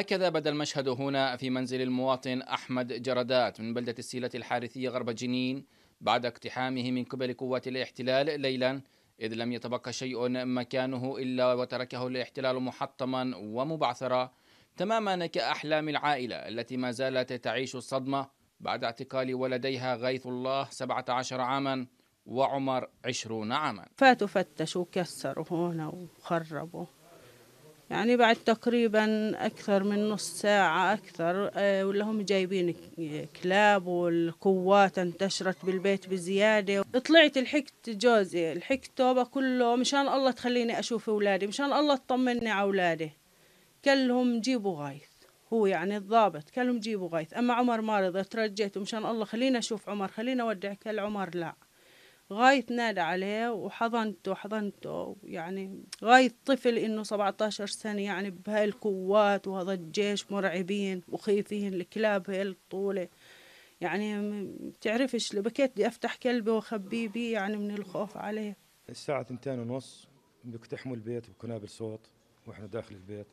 هكذا بدا المشهد هنا في منزل المواطن أحمد جردات من بلدة السيلة الحارثية غرب جنين بعد اقتحامه من قبل قوات الاحتلال ليلا إذ لم يتبقى شيء مكانه إلا وتركه الاحتلال محطما ومبعثرا تماما كأحلام العائلة التي ما زالت تعيش الصدمة بعد اعتقال ولديها غيث الله 17 عاما وعمر 20 عاما فاتوا فتشوا كسروا هنا وخربوا يعني بعد تقريبا أكثر من نص ساعة أكثر آه، ولا هم جايبين كلاب والقوات انتشرت بالبيت بزيادة طلعت لحقت جوزي لحقت توبة كله مشان الله تخليني أشوف أولادي مشان الله تطمني على أولادي كلهم جيبوا غايث هو يعني الضابط كلهم جيبوا غايث أما عمر ما رضى ترجيت مشان الله خليني أشوف عمر خليني أودعك كل عمر لا غاية نادى عليه وحضنته حضنته يعني غاية طفل إنه 17 سنة يعني بهاي القوات وهذا الجيش مرعبين وخيفين الكلاب هاي الطولة يعني بتعرفش بكيت بدي أفتح كلبي وأخبيه بيه يعني من الخوف عليه الساعة تنتين ونص بيقتحموا البيت بقنابل صوت وإحنا داخل البيت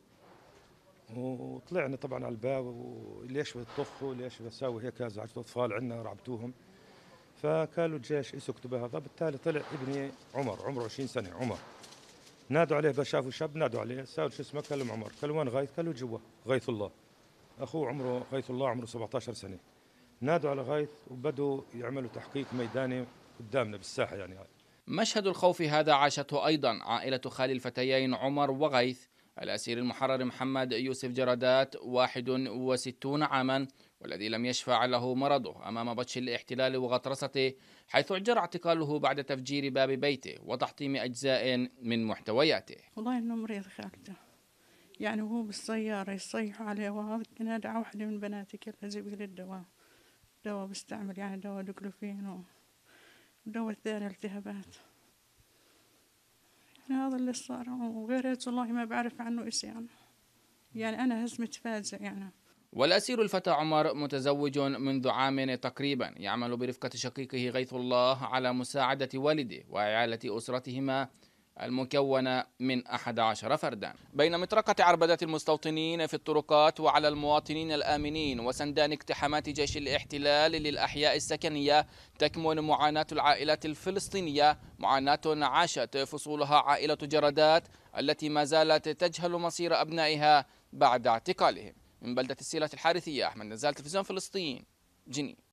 وطلعنا طبعا على الباب وليش بتطخوا ليش بتساوي هيك ازعجتوا اطفال عندنا رعبتوهم فقالوا الجيش يسكتوا بهذا بالتالي طلع ابني عمر عمره 20 سنه عمر نادوا عليه شافوا شاب نادوا عليه سألوا شو اسمه قال عمر قالوا وين غايث قالوا جوا غيث الله اخوه عمره غيث الله عمره 17 سنه نادوا على غايث وبدوا يعملوا تحقيق ميداني قدامنا بالساحه يعني مشهد الخوف هذا عاشته ايضا عائله خالي الفتيين عمر وغيث الأسير المحرر محمد يوسف جرادات 61 عاما والذي لم يشفع له مرضه أمام بطش الاحتلال وغطرسته حيث أجرى اعتقاله بعد تفجير باب بيته وتحطيم أجزاء من محتوياته والله إنه مريض خالته يعني وهو بالسيارة يصيحوا عليه وهذا كان أدعى واحدة من بناتي كيف لي للدواء دواء بستعمل يعني دواء دوكلوفين ودواء الثاني التهابات يعني هذا اللي صار وغير والله ما بعرف عنه إشي يعني. يعني أنا هز متفاجئ يعني والأسير الفتى عمر متزوج منذ عام تقريبا يعمل برفقة شقيقه غيث الله على مساعدة والده وإعالة أسرتهما المكونة من 11 فردا بين مطرقة عربدة المستوطنين في الطرقات وعلى المواطنين الآمنين وسندان اقتحامات جيش الاحتلال للأحياء السكنية تكمن معاناة العائلات الفلسطينية معاناة عاشت فصولها عائلة جردات التي ما زالت تجهل مصير أبنائها بعد اعتقالهم من بلدة السيلة الحارثية أحمد نزال تلفزيون فلسطين جنين